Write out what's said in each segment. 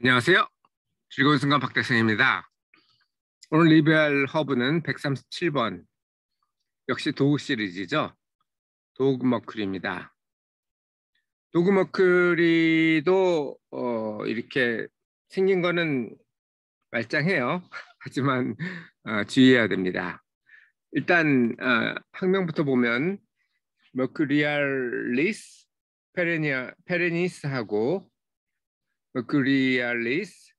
안녕하세요. 즐거운 순간 박대성입니다. 오늘 리뷰할 허브는 137번. 역시 도우 시리즈죠. 도그머클입니다. 도그머클이도 어, 이렇게 생긴 거는 말짱해요. 하지만 어, 주의해야 됩니다. 일단 어, 학명부터 보면 머큐리알리스 페레니아 페레니스하고 어, 그리알리스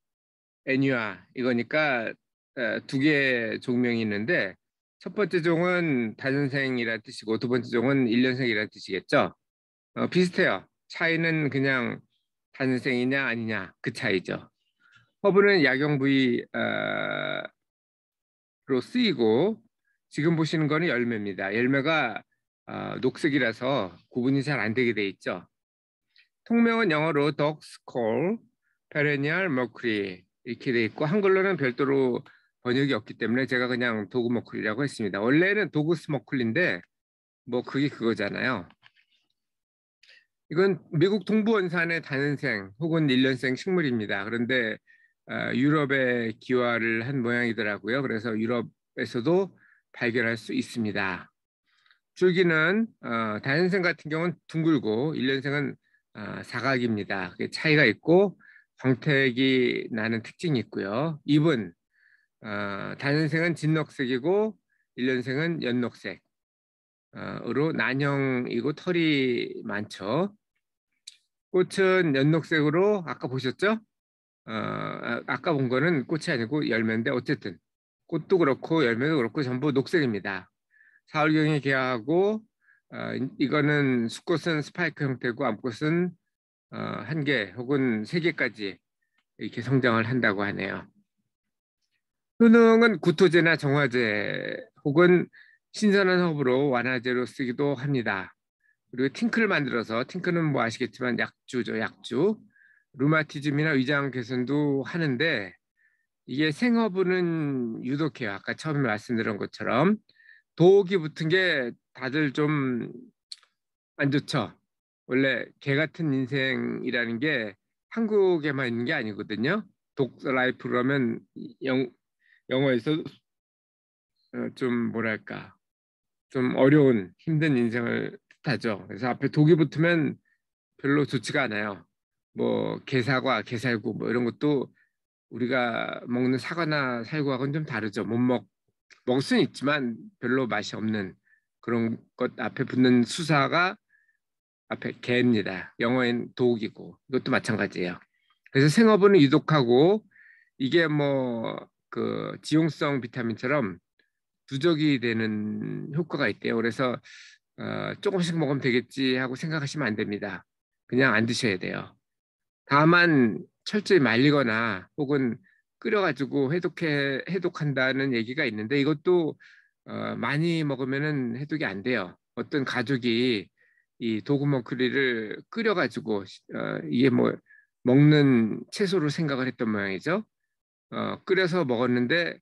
애니아 이거니까 어, 두개 종명이 있는데 첫 번째 종은 다년생이라는 뜻이고 두 번째 종은 일년생이라는 뜻이겠죠. 어, 비슷해요. 차이는 그냥 다년생이냐 아니냐 그 차이죠. 허브는 약용 부위로 어, 쓰이고 지금 보시는 거는 열매입니다. 열매가 녹색이라서 구분이 잘 안 되게 돼 있죠. 통명은 영어로 덕스콜 페 k 니 l 머 p e 이렇게 돼 있고 한글로는 별도로 번역이 없기 때문에 제가 그냥 도구 머클리라고 했습니다. 원래는 도그스 머클리인데 뭐 그게 그거잖아요. 이건 미국 동부 원산의 단은생 혹은 일년생 식물입니다. 그런데 어, 유럽에 기화를 한 모양이더라고요. 그래서 유럽에서도 발견할 수 있습니다. 줄기는 어, 단연생 같은 경우는 둥글고 일년생은 어, 사각입니다. 차이가 있고 광택이 나는 특징이 있고요. 입은 어, 단연생은 진녹색이고 일년생은 연녹색으로 어, 난형이고 털이 많죠. 꽃은 연녹색으로 아까 보셨죠? 어, 아, 아까 본 거는 꽃이 아니고 열매인데 어쨌든 꽃도 그렇고 열매도 그렇고 전부 녹색입니다. 4월경에 개화하고 어, 이거는 수컷은 스파이크 형태고 암컷은 어, 한개 혹은 세 개까지 이렇게 성장을 한다고 하네요. 효능은 구토제나 정화제 혹은 신선한 허브로 완화제로 쓰기도 합니다. 그리고 팅크를 만들어서 팅크는 뭐 아시겠지만 약주죠 약주 루마티즘이나 위장 개선도 하는데 이게 생허브는 유독해요 아까 처음에 말씀드린 것처럼 독이 붙은 게 다들 좀 안 좋죠. 원래 개 같은 인생이라는 게 한국에만 있는 게 아니거든요. 독 라이프 그러면 영, 영어에서 어, 좀 뭐랄까 좀 어려운 힘든 인생을 뜻하죠. 그래서 앞에 독이 붙으면 별로 좋지가 않아요. 뭐 개사과, 개살구 뭐 이런 것도 우리가 먹는 사과나 살구하고는 좀 다르죠. 못먹 먹을 수는 있지만 별로 맛이 없는 그런 것 앞에 붙는 수사가 앞에 개입니다. 영어엔 독이고 이것도 마찬가지예요. 그래서 생업은 유독하고 이게 뭐 그 지용성 비타민처럼 누적이 되는 효과가 있대요. 그래서 어, 조금씩 먹으면 되겠지 하고 생각하시면 안 됩니다. 그냥 안 드셔야 돼요. 다만 철저히 말리거나 혹은 끓여가지고 해독해 해독한다는 얘기가 있는데 이것도 어, 많이 먹으면 해독이 안 돼요. 어떤 가족이 이 도구머크리를 끓여가지고 어, 이게 뭐 먹는 채소로 생각을 했던 모양이죠. 어, 끓여서 먹었는데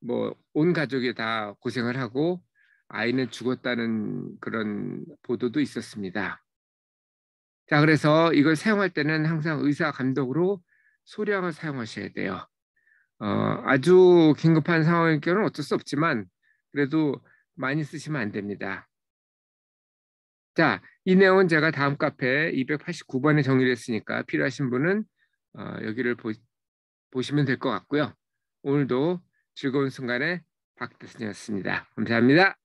뭐 온 가족이 다 고생을 하고 아이는 죽었다는 그런 보도도 있었습니다. 자 그래서 이걸 사용할 때는 항상 의사 감독으로 소량을 사용하셔야 돼요. 어, 아주 긴급한 상황일 경우는 어쩔 수 없지만 그래도 많이 쓰시면 안 됩니다. 자, 이 내용은 제가 다음 카페 289번에 정리를 했으니까 필요하신 분은 어, 여기를 보, 보시면 될 것 같고요. 오늘도 즐거운 순간에 박대순이었습니다. 감사합니다.